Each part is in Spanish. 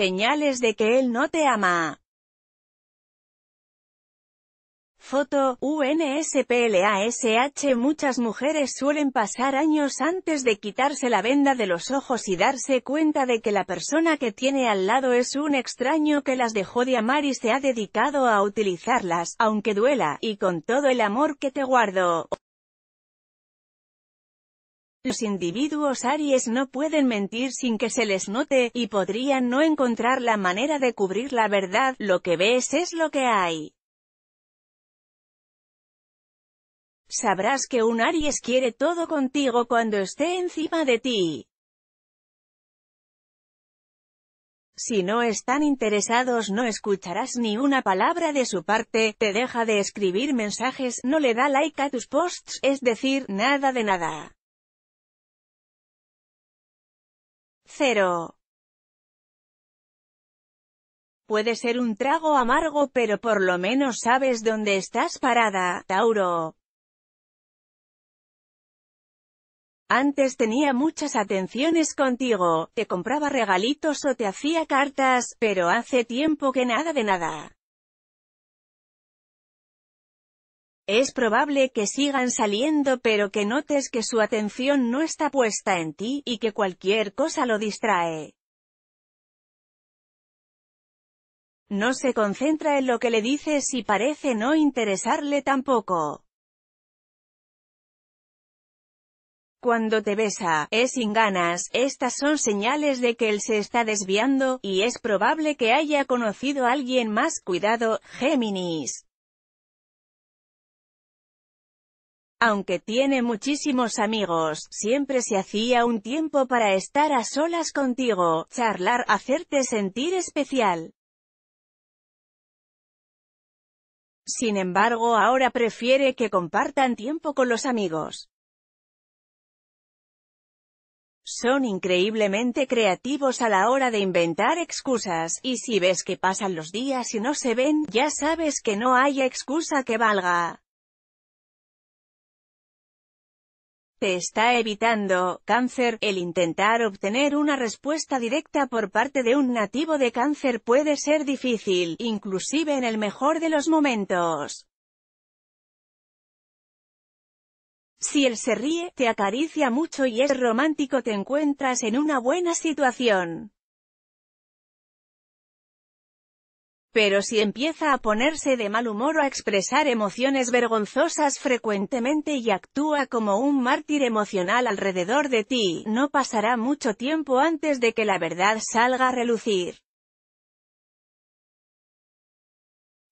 Señales de que él no te ama. Foto, UNSPLASH Muchas mujeres suelen pasar años antes de quitarse la venda de los ojos y darse cuenta de que la persona que tiene al lado es un extraño que las dejó de amar y se ha dedicado a utilizarlas, aunque duela, y con todo el amor que te guardo. Los individuos Aries no pueden mentir sin que se les note, y podrían no encontrar la manera de cubrir la verdad, lo que ves es lo que hay. Sabrás que un Aries quiere todo contigo cuando esté encima de ti. Si no están interesados no escucharás ni una palabra de su parte, te deja de escribir mensajes, no le da like a tus posts, es decir, nada de nada. Cero. Puede ser un trago amargo pero por lo menos sabes dónde estás parada, Tauro. Antes tenía muchas atenciones contigo, te compraba regalitos o te hacía cartas, pero hace tiempo que nada de nada. Es probable que sigan saliendo pero que notes que su atención no está puesta en ti, y que cualquier cosa lo distrae. No se concentra en lo que le dices y parece no interesarle tampoco. Cuando te besa, es sin ganas, estas son señales de que él se está desviando, y es probable que haya conocido a alguien más. Cuidado, Géminis. Aunque tiene muchísimos amigos, siempre se hacía un tiempo para estar a solas contigo, charlar, hacerte sentir especial. Sin embargo ahora prefiere que compartan tiempo con los amigos. Son increíblemente creativos a la hora de inventar excusas, y si ves que pasan los días y no se ven, ya sabes que no hay excusa que valga. Te está evitando, cáncer, el intentar obtener una respuesta directa por parte de un nativo de cáncer puede ser difícil, inclusive en el mejor de los momentos. Si él se ríe, te acaricia mucho y es romántico te encuentras en una buena situación. Pero si empieza a ponerse de mal humor o a expresar emociones vergonzosas frecuentemente y actúa como un mártir emocional alrededor de ti, no pasará mucho tiempo antes de que la verdad salga a relucir.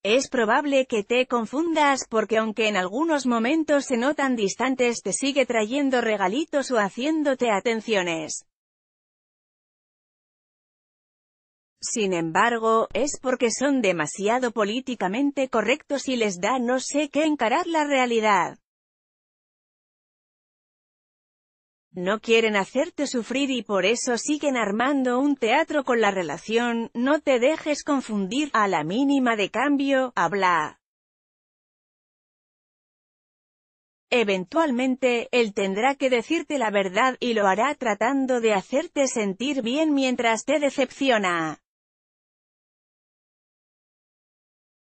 Es probable que te confundas porque aunque en algunos momentos se notan distantes te sigue trayendo regalitos o haciéndote atenciones. Sin embargo, es porque son demasiado políticamente correctos y les da no sé qué encarar la realidad. No quieren hacerte sufrir y por eso siguen armando un teatro con la relación, no te dejes confundir, a la mínima de cambio, habla. Eventualmente, él tendrá que decirte la verdad y lo hará tratando de hacerte sentir bien mientras te decepciona.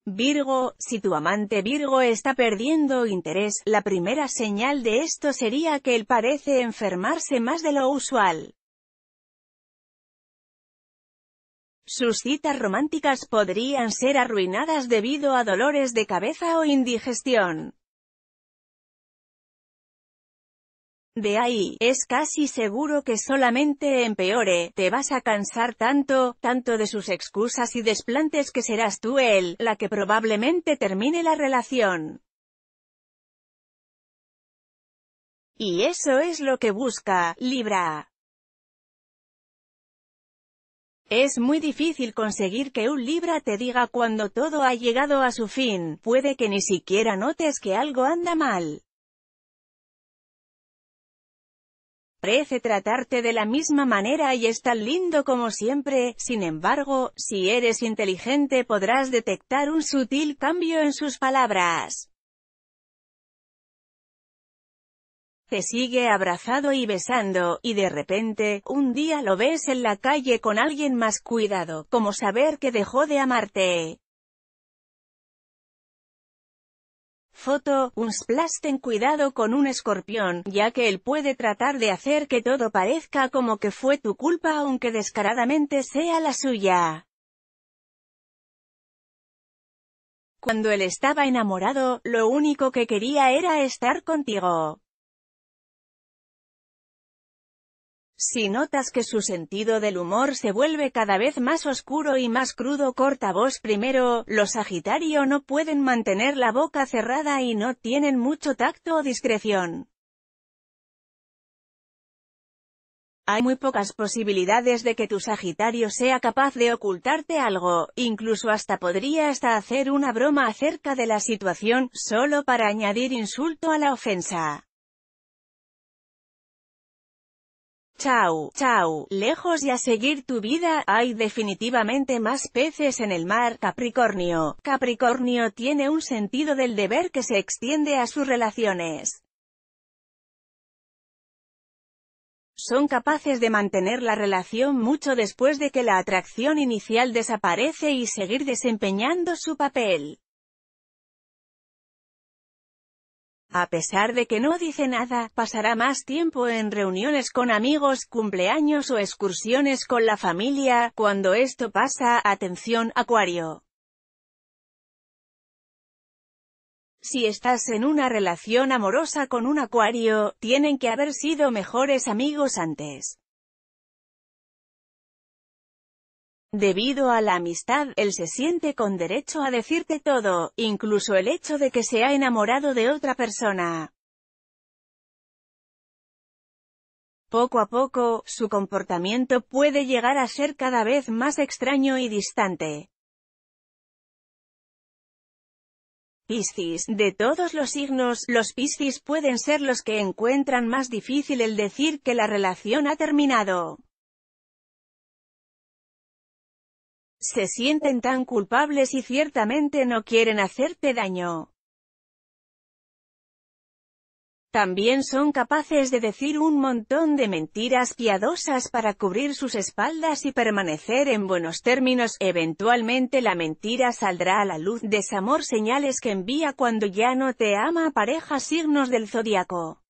Virgo, si tu amante Virgo está perdiendo interés, la primera señal de esto sería que él parece enfermarse más de lo usual. Sus citas románticas podrían ser arruinadas debido a dolores de cabeza o indigestión. De ahí, es casi seguro que solamente empeore, te vas a cansar tanto, tanto de sus excusas y desplantes que serás tú él, la que probablemente termine la relación. Y eso es lo que busca, Libra. Es muy difícil conseguir que un Libra te diga cuando todo ha llegado a su fin, puede que ni siquiera notes que algo anda mal. parece tratarte de la misma manera y es tan lindo como siempre, sin embargo, si eres inteligente podrás detectar un sutil cambio en sus palabras. Te sigue abrazado y besando, y de repente, un día lo ves en la calle con alguien más cuidado, como saber que dejó de amarte. Foto, un ten cuidado con un escorpión, ya que él puede tratar de hacer que todo parezca como que fue tu culpa aunque descaradamente sea la suya. Cuando él estaba enamorado, lo único que quería era estar contigo. Si notas que su sentido del humor se vuelve cada vez más oscuro y más crudo corta voz primero, los Sagitario no pueden mantener la boca cerrada y no tienen mucho tacto o discreción. Hay muy pocas posibilidades de que tu Sagitario sea capaz de ocultarte algo, incluso hasta podría hasta hacer una broma acerca de la situación, solo para añadir insulto a la ofensa. Chau, chau, lejos y a seguir tu vida, hay definitivamente más peces en el mar, Capricornio. Capricornio tiene un sentido del deber que se extiende a sus relaciones. Son capaces de mantener la relación mucho después de que la atracción inicial desaparece y seguir desempeñando su papel. A pesar de que no dice nada, pasará más tiempo en reuniones con amigos, cumpleaños o excursiones con la familia, cuando esto pasa, atención, Acuario. Si estás en una relación amorosa con un acuario, tienen que haber sido mejores amigos antes. Debido a la amistad, él se siente con derecho a decirte todo, incluso el hecho de que se ha enamorado de otra persona. Poco a poco, su comportamiento puede llegar a ser cada vez más extraño y distante. Piscis. De todos los signos, los Piscis pueden ser los que encuentran más difícil el decir que la relación ha terminado. se sienten tan culpables y ciertamente no quieren hacerte daño. También son capaces de decir un montón de mentiras piadosas para cubrir sus espaldas y permanecer en buenos términos. Eventualmente la mentira saldrá a la luz. Desamor señales que envía cuando ya no te ama pareja signos del zodiaco.